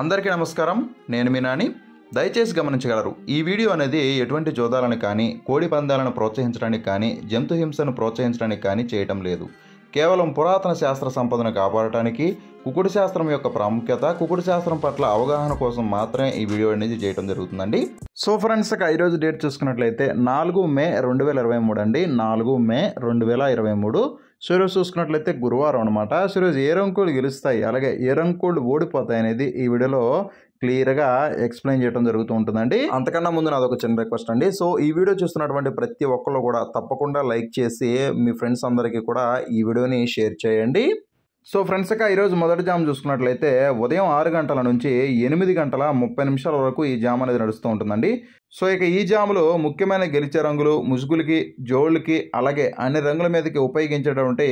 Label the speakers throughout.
Speaker 1: అందరికీ నమస్కారం నేను మీ నాని దయచేసి గమనించగలరు ఈ వీడియో అనేది ఎటువంటి జోదాలను కానీ కోడి పందాలను ప్రోత్సహించడానికి కానీ జంతు హింసను ప్రోత్సహించడానికి కానీ చేయటం లేదు కేవలం పురాతన శాస్త్ర సంపదను కాపాడటానికి కుకుడు శాస్త్రం యొక్క ప్రాముఖ్యత కుకుడు శాస్త్రం పట్ల అవగాహన కోసం మాత్రమే ఈ వీడియో అనేది చేయడం జరుగుతుందండి సో ఫ్రెండ్స్ ఈరోజు డేట్ చూసుకున్నట్లయితే నాలుగు మే రెండు వేల ఇరవై మూడు అండి నాలుగు మే రెండు వేల ఇరవై మూడు సూర్యుడు చూసుకున్నట్లయితే గురువారం అనమాట సూర్యుడు ఏ రంకులు గెలుస్తాయి అలాగే ఏ రంకులు ఓడిపోతాయి అనేది ఈ వీడియోలో క్లియర్గా ఎక్స్ప్లెయిన్ చేయడం జరుగుతూ ఉంటుందండి అంతకన్నా ముందు నాది ఒక చిన్న రిక్వెస్ట్ అండి సో ఈ వీడియో చూస్తున్నటువంటి ప్రతి ఒక్కళ్ళు కూడా తప్పకుండా లైక్ చేసి మీ ఫ్రెండ్స్ అందరికీ కూడా ఈ వీడియోని షేర్ చేయండి సో ఫ్రెండ్స్ ఇక ఈరోజు మొదటి జామ్ చూసుకున్నట్లయితే ఉదయం ఆరు గంటల నుంచి ఎనిమిది గంటల ముప్పై నిమిషాల వరకు ఈ జామ్ అనేది నడుస్తూ ఉంటుందండి సో ఇక ఈ జాములో ముఖ్యమైన గెలిచే రంగులు ముసుగులకి జోళ్ళకి అలాగే అన్ని రంగుల మీదకి ఉపయోగించేటటువంటి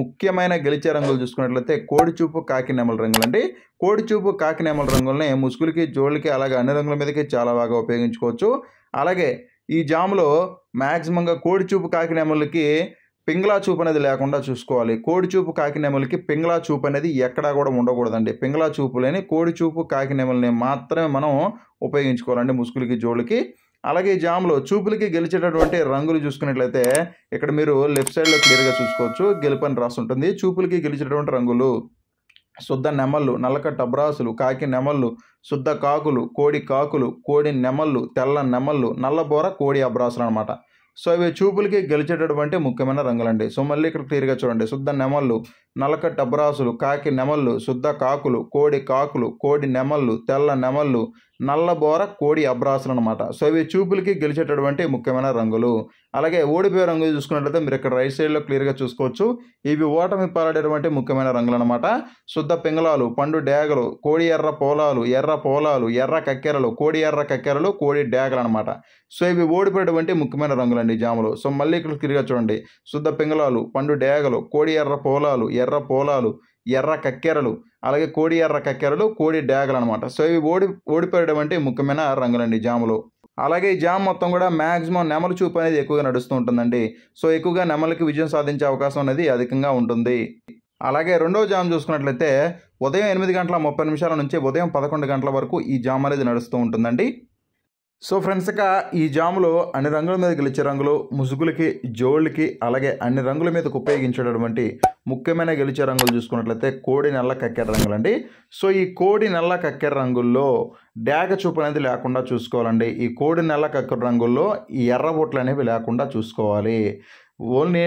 Speaker 1: ముఖ్యమైన గెలిచే రంగులు చూసుకున్నట్లయితే కోడిచూపు కాకి నెమల రంగులు అండి కోడిచూపు కాకి నెమల రంగుల్ని ముసుగులకి జోళ్ళకి అలాగే అన్ని రంగుల మీదకి చాలా బాగా ఉపయోగించుకోవచ్చు అలాగే ఈ జాములో మ్యాక్సిమంగా కోడిచూపు కాకి నెమలకి పింగ్లా చూపు అనేది లేకుండా చూసుకోవాలి కోడి చూపు కాకినెమలకి పింగ్లా చూపు అనేది ఎక్కడా కూడా ఉండకూడదండి పింగ్లా చూపు లేని కోడి చూపు కాకినెమలని మాత్రమే మనం ఉపయోగించుకోవాలండి ముసుగులకి జోళ్ళకి అలాగే జాములో జామ్లో చూపులకి గెలిచేటటువంటి రంగులు చూసుకున్నట్లయితే ఇక్కడ మీరు లెఫ్ట్ సైడ్లో క్లియర్గా చూసుకోవచ్చు గెలుపని రాసి ఉంటుంది చూపులకి గెలిచేటటువంటి రంగులు శుద్ధ నెమళ్ళు నల్లకట్ట బ్రాసులు కాకి నెమళ్ళు శుద్ధ కాకులు కోడి కాకులు కోడి నెమళ్ళు తెల్ల నెమళ్ళు నల్లబోర కోడి అబ్రాసులు అనమాట సో ఇవి చూపులకి గెలిచేటటువంటి ముఖ్యమైన రంగులండి సో మళ్ళీ ఇక్కడ క్లియర్గా చూడండి శుద్ధ నెమళ్ళు నలకట్ట బ్రాసులు కాకి నెమళ్ళు శుద్ధ కాకులు కోడి కాకులు కోడి నెమళ్ళు తెల్ల నెమళ్ళు నల్లబోర కోడి అబ్రాసులు అనమాట సో ఇవి చూపులకి గెలిచేటటువంటి ముఖ్యమైన రంగులు అలాగే ఓడిపోయే రంగు చూసుకున్నట్లయితే మీరు ఇక్కడ రైట్ సైడ్లో క్లియర్గా చూసుకోవచ్చు ఇవి ఓటమి పాలడేటువంటి ముఖ్యమైన రంగులు అనమాట శుద్ధ పింగళాలు పండు డేగలు కోడి ఎర్ర పోలాలు ఎర్ర పోలాలు ఎర్ర కక్కెరలు కోడి ఎర్ర కక్కెరలు కోడి డేగలు అనమాట సో ఇవి ఓడిపోయేటువంటి ముఖ్యమైన రంగులండి జాములు సో మళ్ళీ ఇక్కడ క్లియర్గా చూడండి శుద్ధ పింగళాలు పండు డేగలు కోడి ఎర్ర పోలాలు ఎర్ర పోలాలు ఎర్ర కక్కెరలు అలాగే కోడి ఎర్ర కక్కెరలు కోడి డ్యాగలు అనమాట సో ఇవి ఓడి ఓడిపోయడం అంటే ముఖ్యమైన రంగులండి జాములో అలాగే ఈ జామ్ మొత్తం కూడా మ్యాక్సిమం నెమలు చూపు అనేది ఎక్కువగా నడుస్తూ ఉంటుందండి సో ఎక్కువగా నెమలకి విజయం సాధించే అవకాశం అనేది అధికంగా ఉంటుంది అలాగే రెండో జామ్ చూసుకున్నట్లయితే ఉదయం ఎనిమిది గంటల ముప్పై నిమిషాల నుంచి ఉదయం పదకొండు గంటల వరకు ఈ జామ్ అనేది నడుస్తూ ఉంటుందండి సో ఫ్రెండ్స్ ఇక ఈ జాములో అన్ని రంగుల మీద గెలిచే రంగులు ముసుగులకి జోళ్ళకి అలాగే అన్ని రంగుల మీదకు ఉపయోగించేటటువంటి ముఖ్యమైన గెలిచే రంగులు చూసుకున్నట్లయితే కోడి నల్ల కక్కెర రంగులు అండి సో ఈ కోడి నల్ల కక్కెర రంగుల్లో డేగ చూపు అనేది లేకుండా చూసుకోవాలండి ఈ కోడి నల్ల కక్కెర రంగుల్లో ఈ ఎర్రబొట్లు అనేవి లేకుండా చూసుకోవాలి ఓన్లీ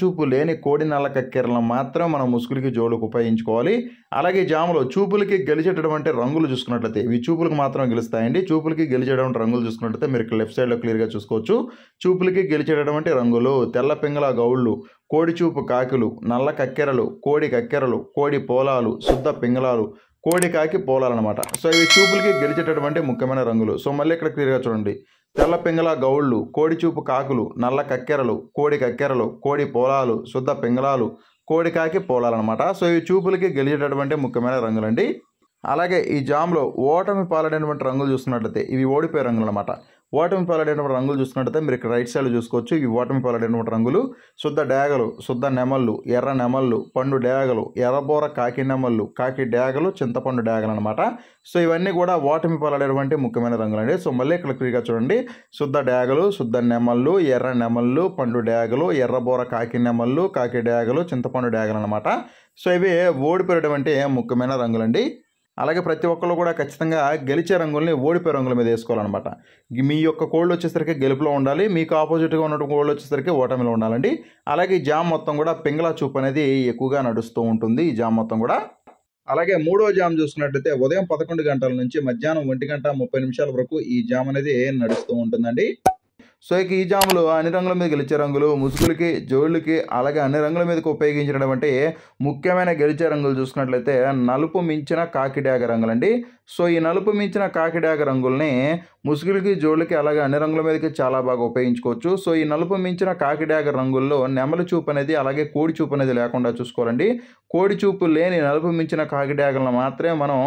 Speaker 1: చూపు లేని కోడి నల్ల కక్కెరలను మాత్రం మనం ముసుగులకి జోడుకు ఉపయోగించుకోవాలి అలాగే జాములో చూపులకి గెలిచేటటువంటి రంగులు చూసుకున్నట్లయితే ఇవి చూపులకు మాత్రం గెలుస్తాయండి చూపులకి గెలిచేటువంటి రంగులు చూసుకున్నట్లయితే మీరు లెఫ్ట్ సైడ్లో క్లియర్గా చూసుకోవచ్చు చూపులకి గెలిచేటటువంటి రంగులు తెల్ల పింగళ గౌళ్ళు కోడి చూపు కాకులు నల్ల కక్కెరలు కోడి కక్కెరలు కోడి పోలాలు శుద్ధ పింగళాలు కోడి కాకి పోలాలన్నమాట సో ఇవి చూపులకి గెలిచేటటువంటి ముఖ్యమైన రంగులు సో మళ్ళీ ఇక్కడ క్లియర్గా చూడండి తెల్ల పింగళ గౌళ్ళు కోడిచూపు కాకులు నల్ల కక్కెరలు కోడి కక్కెరలు కోడి పోలాలు శుద్ధ పింగళాలు పోలాలు పోలాలన్నమాట సో ఈ చూపులకి గెలిచేటటువంటి ముఖ్యమైన రంగులండి అలాగే ఈ జామ్లో ఓటమి పాలైనటువంటి రంగులు చూస్తున్నట్లయితే ఇవి ఓడిపోయే రంగులు అనమాట ఓటమి పాలడైనటువంటి రంగులు చూసుకున్నట్టయితే మీరు ఇక్కడ రైట్ సైడ్ చూసుకోవచ్చు ఈ ఓటమి పాలడైనటువంటి రంగులు శుద్ధ డేగలు శుద్ధ నెమళ్ళు ఎర్ర నెమళ్ళు పండు డేగలు ఎర్రబోర కాకి నెమళ్ళు కాకి డేగలు చింతపండు డేగలు అనమాట సో ఇవన్నీ కూడా ఓటమి పాలడేటువంటి ముఖ్యమైన రంగులండి సో మళ్ళీ ఇక్కడ క్లియర్గా చూడండి శుద్ధ డేగలు శుద్ధ నెమళ్ళు ఎర్ర నెమళ్ళు పండు డేగలు ఎర్రబోర కాకి నెమళ్ళు కాకి డేగలు చింతపండు డేగలు అనమాట సో ఇవి ఓడిపోయేటువంటి ముఖ్యమైన రంగులండి అలాగే ప్రతి ఒక్కళ్ళు కూడా ఖచ్చితంగా గెలిచే రంగుల్ని ఓడిపోయే రంగుల మీద వేసుకోవాలన్నమాట మీ యొక్క కోళ్ళు వచ్చేసరికి గెలుపులో ఉండాలి మీకు ఆపోజిట్గా ఉన్న కోళ్ళు వచ్చేసరికి ఓటమిలో ఉండాలండి అలాగే ఈ జామ్ మొత్తం కూడా పింగళా చూపు అనేది ఎక్కువగా నడుస్తూ ఉంటుంది ఈ జామ్ మొత్తం కూడా అలాగే మూడో జామ్ చూసుకున్నట్లయితే ఉదయం పదకొండు గంటల నుంచి మధ్యాహ్నం ఒంటి గంట ముప్పై నిమిషాల వరకు ఈ జామ్ అనేది నడుస్తూ ఉంటుందండి సో ఇక ఈ జాములు అన్ని రంగుల మీద గెలిచే రంగులు ముసుగులకి జోళ్ళకి అలాగే అన్ని రంగుల మీదకి ఉపయోగించడం అంటే ముఖ్యమైన గెలిచే రంగులు చూసుకున్నట్లయితే నలుపు మించిన కాకిడాగ రంగులండి సో ఈ నలుపు మించిన కాకిడాగ రంగుల్ని ముసుగులకి జోళ్ళకి అలాగే అన్ని రంగుల మీదకి చాలా బాగా ఉపయోగించుకోవచ్చు సో ఈ నలుపు మించిన కాకిడాగ రంగుల్లో నెమలి చూపు అనేది అలాగే కోడి చూపు అనేది లేకుండా చూసుకోవాలండి కోడి చూపు లేని నలుపు మించిన కాకిడాగలను మాత్రమే మనం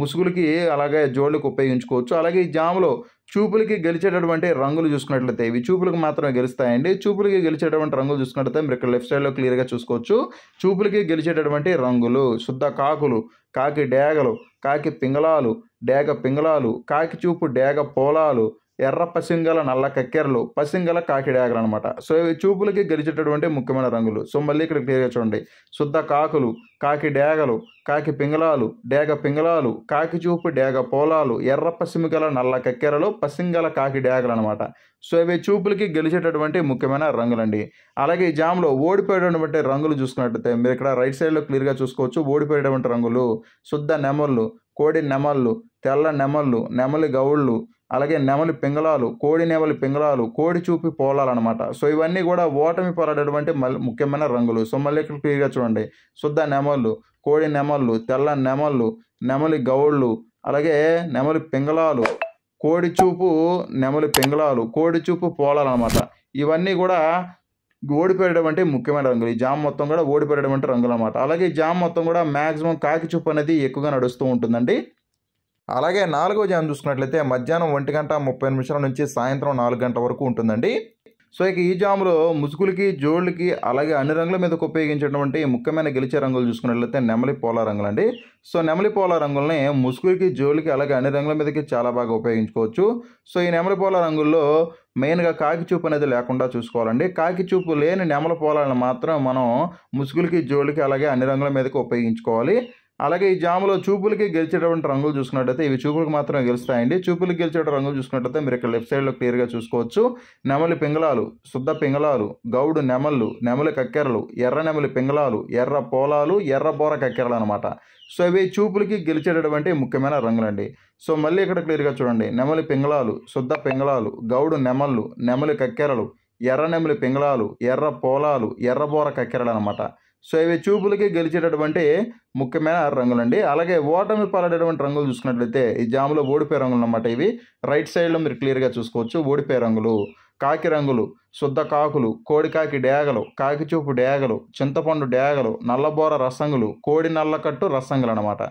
Speaker 1: ముసుగులకి అలాగే జోళ్ళకి ఉపయోగించుకోవచ్చు అలాగే ఈ జాములో చూపులకి గెలిచేటటువంటి రంగులు చూసుకున్నట్లయితే ఇవి చూపులకు మాత్రమే గెలుస్తాయండి చూపులకి గెలిచేటటువంటి రంగులు చూసుకున్నట్లయితే మీరు ఇక్కడ లెఫ్ట్ సైడ్లో క్లియర్గా చూసుకోవచ్చు చూపులకి గెలిచేటటువంటి రంగులు శుద్ధ కాకులు కాకి డేగలు కాకి పింగళాలు డేగ పింగళాలు కాకి చూపు డేగ పోలాలు ఎర్ర పసింగల నల్ల కక్కెరలు పసింగల కాకిడాగలు అనమాట సో ఇవి చూపులకి గెలిచేటటువంటి ముఖ్యమైన రంగులు సో మళ్ళీ ఇక్కడ క్లియర్గా చూడండి శుద్ధ కాకులు కాకి డేగలు కాకి పింగళాలు డేగ పింగళాలు కాకి చూపు డేగ పోలాలు ఎర్ర పసిమిగల నల్ల కక్కెరలు పసింగల కాకి డేగలు అనమాట సో ఇవి చూపులకి గెలిచేటటువంటి ముఖ్యమైన రంగులండి అలాగే ఈ జామ్లో ఓడిపోయేటటువంటి రంగులు చూసుకున్నట్లయితే మీరు ఇక్కడ రైట్ సైడ్లో క్లియర్గా చూసుకోవచ్చు ఓడిపోయేటువంటి రంగులు శుద్ధ నెమళ్ళు కోడి నెమళ్ళు తెల్ల నెమళ్ళు నెమలి గౌళ్ళు అలాగే నెమలి పింగళాలు కోడి నెమలి పింగళాలు కోడి చూపి పోలాలన్నమాట సో ఇవన్నీ కూడా ఓటమి పోరాడేటువంటి ముఖ్యమైన రంగులు సో మళ్ళీ ఇక్కడ క్లియర్గా చూడండి శుద్ధ నెమళ్ళు కోడి నెమళ్ళు తెల్ల నెమళ్ళు నెమలి గౌళ్ళు అలాగే నెమలి పింగళాలు కోడి చూపు నెమలి పింగళాలు కోడి చూపు పోలాలన్నమాట ఇవన్నీ కూడా ఓడిపోయేటువంటి ముఖ్యమైన రంగులు ఈ జామ్ మొత్తం కూడా ఓడిపోయేటువంటి రంగులు అనమాట అలాగే జామ్ మొత్తం కూడా మ్యాక్సిమం కాకి చూపు అనేది ఎక్కువగా నడుస్తూ ఉంటుందండి అలాగే నాలుగో జామ్ చూసుకున్నట్లయితే మధ్యాహ్నం ఒంటి గంట ముప్పై నిమిషాల నుంచి సాయంత్రం నాలుగు గంట వరకు ఉంటుందండి సో ఇక ఈ జాములో ముసుగులకి జోళ్ళకి అలాగే అన్ని రంగుల మీదకు ఉపయోగించేటువంటి ముఖ్యమైన గెలిచే రంగులు చూసుకున్నట్లయితే నెమలి పోల రంగులు అండి సో నెమలి పోల రంగుల్ని ముసుగులకి జోళ్ళకి అలాగే అన్ని రంగుల మీదకి చాలా బాగా ఉపయోగించుకోవచ్చు సో ఈ నెమలి పోల రంగుల్లో మెయిన్గా కాకి చూపు అనేది లేకుండా చూసుకోవాలండి కాకి చూపు లేని నెమల పోలాలను మాత్రం మనం ముసుగులకి జోళ్ళకి అలాగే అన్ని రంగుల మీదకి ఉపయోగించుకోవాలి అలాగే ఈ జాములో చూపులకి గెలిచేటువంటి రంగులు చూసుకున్నట్టయితే ఇవి చూపులకు మాత్రమే గెలుస్తాయండి చూపులకి గెలిచే రంగులు చూసుకున్నట్టయితే మీరు ఇక్కడ లెఫ్ట్ సైడ్లో క్లియర్గా చూసుకోవచ్చు నెమలి పింగళాలు శుద్ధ పింగళాలు గౌడు నెమళ్ళు నెమలి కక్కెరలు ఎర్ర నెమలి పింగళాలు ఎర్ర పోలాలు ఎర్ర బోర కక్కెరలు అనమాట సో ఇవి చూపులకి గెలిచేటటువంటి ముఖ్యమైన రంగులండి సో మళ్ళీ ఇక్కడ క్లియర్గా చూడండి నెమలి పింగళాలు శుద్ధ పింగళాలు గౌడు నెమళ్ళు నెమలి కక్కెరలు ఎర్ర నెమలి పింగళాలు ఎర్ర పోలాలు ఎర్ర బోర కక్కెరలు అనమాట సో ఇవి చూపులకి గెలిచేటటువంటి ముఖ్యమైన ఆరు రంగులండి అలాగే ఓటమి పాలడేటువంటి రంగులు చూసుకున్నట్లయితే ఈ జాములో ఓడిపోయే రంగులు అన్నమాట ఇవి రైట్ సైడ్లో మీరు క్లియర్గా చూసుకోవచ్చు ఓడిపోయే రంగులు కాకి రంగులు శుద్ధ కాకులు కోడికాకి డేగలు కాకిచూపు డేగలు చింతపండు డేగలు నల్లబోర రసంగులు కోడి నల్లకట్టు రసంగులు అనమాట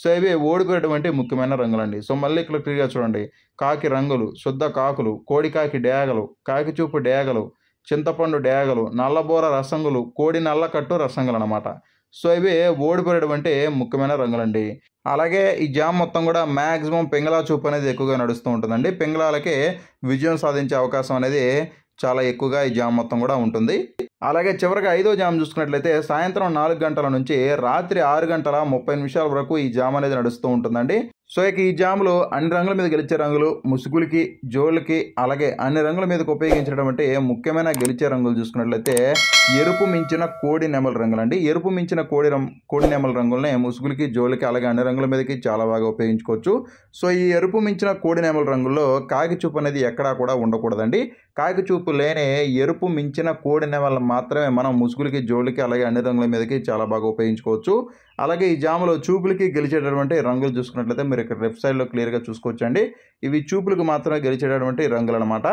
Speaker 1: సో ఇవి ఓడిపోయేటువంటి ముఖ్యమైన రంగులండి సో మళ్ళీ ఇక్కడ క్లియర్గా చూడండి కాకి రంగులు శుద్ధ కాకులు కోడికాకి డేగలు కాకిచూపు డేగలు చింతపండు డేగలు నల్లబోర రసంగులు కోడి నల్లకట్టు రసంగులు అనమాట సో ఇవి ఓడిపోయడం అంటే ముఖ్యమైన రంగులండి అలాగే ఈ జామ్ మొత్తం కూడా మ్యాక్సిమం పింగళా చూపు అనేది ఎక్కువగా నడుస్తూ ఉంటుందండి పింగళాలకే విజయం సాధించే అవకాశం అనేది చాలా ఎక్కువగా ఈ జామ్ మొత్తం కూడా ఉంటుంది అలాగే చివరిగా ఐదో జామ్ చూసుకున్నట్లయితే సాయంత్రం నాలుగు గంటల నుంచి రాత్రి ఆరు గంటల ముప్పై నిమిషాల వరకు ఈ జామ్ అనేది నడుస్తూ ఉంటుందండి సో ఇక ఈ జాములో అన్ని రంగుల మీద గెలిచే రంగులు ముసుగులకి జోళ్ళకి అలాగే అన్ని రంగుల మీదకి ఉపయోగించడం అంటే ముఖ్యమైన గెలిచే రంగులు చూసుకున్నట్లయితే ఎరుపు మించిన కోడి నెమల రంగులు అండి ఎరుపు మించిన కోడి కోడి నెమల రంగులనే ముసుగులకి జోళ్ళకి అలాగే అన్ని రంగుల మీదకి చాలా బాగా ఉపయోగించుకోవచ్చు సో ఈ ఎరుపు మించిన కోడి నెమల రంగుల్లో కాగిచూపు అనేది ఎక్కడా కూడా ఉండకూడదండి కాకిచూపు లేని ఎరుపు మించిన కోడిన వల్ల మాత్రమే మనం ముసుగులకి జోళ్ళకి అలాగే అన్ని రంగుల మీదకి చాలా బాగా ఉపయోగించుకోవచ్చు అలాగే ఈ జాములో చూపులకి గెలిచేటటువంటి రంగులు చూసుకున్నట్లయితే మీరు ఇక్కడ లెఫ్ట్ సైడ్లో క్లియర్గా చూసుకోవచ్చండి ఇవి చూపులకు మాత్రమే గెలిచేటటువంటి రంగులు అనమాట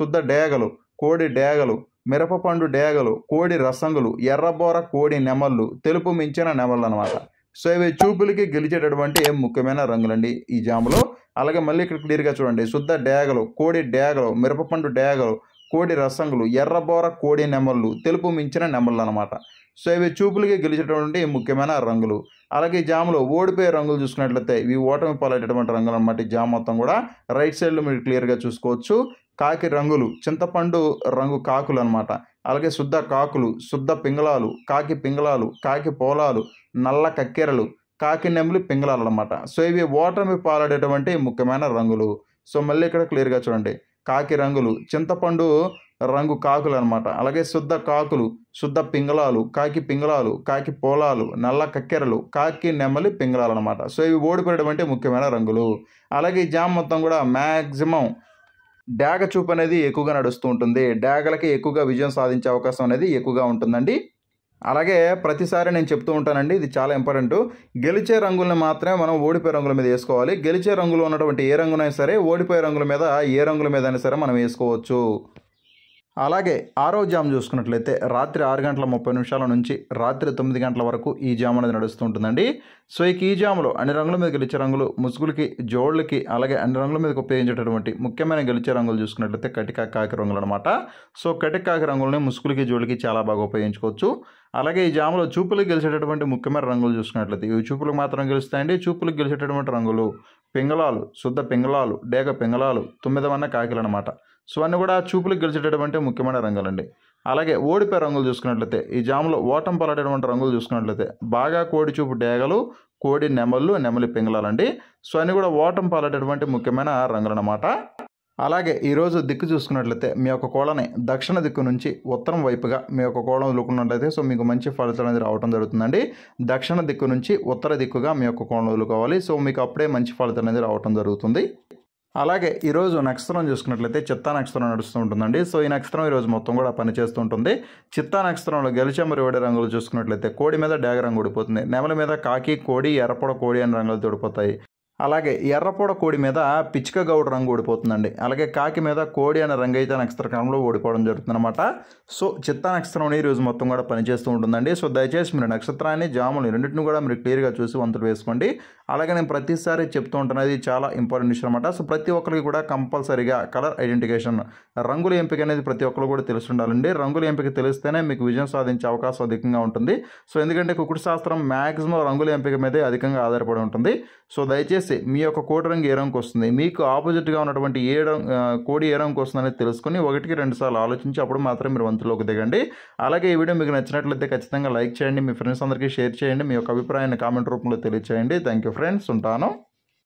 Speaker 1: శుద్ధ డేగలు కోడి డేగలు మిరపపండు డేగలు కోడి రసంగులు ఎర్రబోర కోడి నెమళ్ళు తెలుపు మించిన నెమళ్ళు అనమాట సో ఇవి చూపులకి గెలిచేటటువంటి ముఖ్యమైన రంగులండి ఈ జాములో అలాగే మళ్ళీ ఇక్కడ క్లియర్గా చూడండి శుద్ధ డ్యాగలు కోడి డేగలు మిరపపండు డేగలు కోడి రసంగులు ఎర్రబోర కోడి నెమళ్ళు తెలుపు మించిన నెమళ్ళు అనమాట సో ఇవి చూపులకి గెలిచేటటువంటి ముఖ్యమైన రంగులు అలాగే ఈ జాములో ఓడిపోయే రంగులు చూసుకున్నట్లయితే ఇవి ఓటమి పాలేటటువంటి రంగులు అనమాట జామ్ మొత్తం కూడా రైట్ సైడ్లో మీరు క్లియర్గా చూసుకోవచ్చు కాకి రంగులు చింతపండు రంగు కాకులు అనమాట అలాగే శుద్ధ కాకులు శుద్ధ పింగళాలు కాకి పింగళాలు కాకి పోలాలు నల్ల కక్కెరలు కాకి నెమలి పింగళాలు అనమాట సో ఇవి ఓటమి పాలాడేటువంటి ముఖ్యమైన రంగులు సో మళ్ళీ ఇక్కడ క్లియర్గా చూడండి కాకి రంగులు చింతపండు రంగు కాకులు అనమాట అలాగే శుద్ధ కాకులు శుద్ధ పింగళాలు కాకి పింగళాలు కాకి పోలాలు నల్ల కక్కెరలు కాకి నెమలి పింగళాలు అనమాట సో ఇవి ఓడిపోయేటువంటి ముఖ్యమైన రంగులు అలాగే జామ్ మొత్తం కూడా మ్యాక్సిమం డాగ చూపు అనేది ఎక్కువగా నడుస్తూ ఉంటుంది డాగలకి ఎక్కువగా విజయం సాధించే అవకాశం అనేది ఎక్కువగా ఉంటుందండి అలాగే ప్రతిసారి నేను చెప్తూ ఉంటానండి ఇది చాలా ఇంపార్టెంట్ గెలిచే రంగులను మాత్రమే మనం ఓడిపోయే రంగుల మీద వేసుకోవాలి గెలిచే రంగులో ఉన్నటువంటి ఏ రంగునైనా సరే ఓడిపోయే రంగుల మీద ఏ రంగుల మీద అయినా సరే మనం వేసుకోవచ్చు అలాగే ఆరో జామ్ చూసుకున్నట్లయితే రాత్రి ఆరు గంటల ముప్పై నిమిషాల నుంచి రాత్రి తొమ్మిది గంటల వరకు ఈ జామ్ అనేది నడుస్తూ ఉంటుందండి సో ఈ జాములో అన్ని రంగుల మీద గెలిచే రంగులు ముసుగులకి జోళ్ళకి అలాగే అన్ని రంగుల మీద ఉపయోగించేటటువంటి ముఖ్యమైన గెలిచే రంగులు చూసుకున్నట్లయితే కటికా కాకి రంగులు అనమాట సో కటికాకి కాకి రంగులని ముసుగులకి జోళ్ళకి చాలా బాగా ఉపయోగించుకోవచ్చు అలాగే ఈ జామలో చూపులకు గెలిచేటటువంటి ముఖ్యమైన రంగులు చూసుకున్నట్లయితే ఇవి చూపులకు మాత్రం గెలుస్తాయండి చూపులకు గెలిచేటటువంటి రంగులు పింగళాలు శుద్ధ పింగళాలు డేగ పింగళాలు తొమ్మిదవన్న కాకిలు అనమాట సో అన్నీ కూడా చూపులకు గెలిచేటటువంటి ముఖ్యమైన రంగులండి అలాగే ఓడిపై రంగులు చూసుకున్నట్లయితే ఈ జాములో ఓటం పలాడేటువంటి రంగులు చూసుకున్నట్లయితే బాగా కోడి చూపు డేగలు కోడి నెమళ్ళు నెమలి పింగళాలండి సో అన్నీ కూడా ఓటం పలాడేటువంటి ముఖ్యమైన రంగులు అనమాట అలాగే ఈరోజు దిక్కు చూసుకున్నట్లయితే మీ యొక్క కోళని దక్షిణ దిక్కు నుంచి ఉత్తరం వైపుగా మీ యొక్క కోళం వదులుకున్నట్లయితే సో మీకు మంచి ఫలితాలు అనేది రావడం జరుగుతుందండి దక్షిణ దిక్కు నుంచి ఉత్తర దిక్కుగా మీ యొక్క కోణం వదులుకోవాలి సో మీకు అప్పుడే మంచి ఫలితాలు అనేది రావడం జరుగుతుంది అలాగే ఈరోజు నక్షత్రం చూసుకున్నట్లయితే చిత్తా నక్షత్రం నడుస్తూ ఉంటుందండి సో ఈ నక్షత్రం ఈరోజు మొత్తం కూడా పనిచేస్తూ ఉంటుంది చిత్తా నక్షత్రంలో గెలిచెంబరి వడి రంగులు చూసుకున్నట్లయితే కోడి మీద డేగ రంగు ఓడిపోతుంది నెమల మీద కాకి కోడి ఎరపడ కోడి అనే రంగులు తోడిపోతాయి అలాగే ఎర్రపూడ కోడి మీద పిచ్చుక గౌడ్ రంగు ఓడిపోతుందండి అలాగే కాకి మీద కోడి అనే రంగు అయితే నక్షత్రకాలంలో ఓడిపోవడం జరుగుతుందన్నమాట సో చిత్తా నక్షత్రం ఈరోజు మొత్తం కూడా పనిచేస్తూ ఉంటుందండి సో దయచేసి మీరు నక్షత్రాన్ని జాములు రెండింటిని కూడా మీరు క్లియర్గా చూసి వంతులు వేసుకోండి అలాగే నేను ప్రతిసారి చెప్తూ ఉంటున్నది చాలా ఇంపార్టెంట్ విషయం అనమాట సో ప్రతి ఒక్కరికి కూడా కంపల్సరీగా కలర్ ఐడెంటిఫికేషన్ రంగుల ఎంపిక అనేది ప్రతి ఒక్కరు కూడా తెలిసి ఉండాలండి రంగుల ఎంపిక తెలిస్తేనే మీకు విజయం సాధించే అవకాశం అధికంగా ఉంటుంది సో ఎందుకంటే కుకుడు శాస్త్రం మ్యాక్సిమం రంగుల ఎంపిక మీదే అధికంగా ఆధారపడి ఉంటుంది సో దయచేసి మీ యొక్క కోటి రంగు ఏ రంగు వస్తుంది మీకు ఆపోజిట్గా ఉన్నటువంటి ఏ రంగు కోడి ఏ రంగు వస్తుందనేది తెలుసుకుని ఒకటికి రెండుసార్లు ఆలోచించి అప్పుడు మాత్రం మీరు వంతులోకి దిగండి అలాగే ఈ వీడియో మీకు నచ్చినట్లయితే ఖచ్చితంగా లైక్ చేయండి మీ ఫ్రెండ్స్ అందరికీ షేర్ చేయండి మీ యొక్క అభిప్రాయాన్ని కామెంట్ రూపంలో తెలియచేయండి థ్యాంక్ యూ ఫ్రెండ్స్ ఉంటాను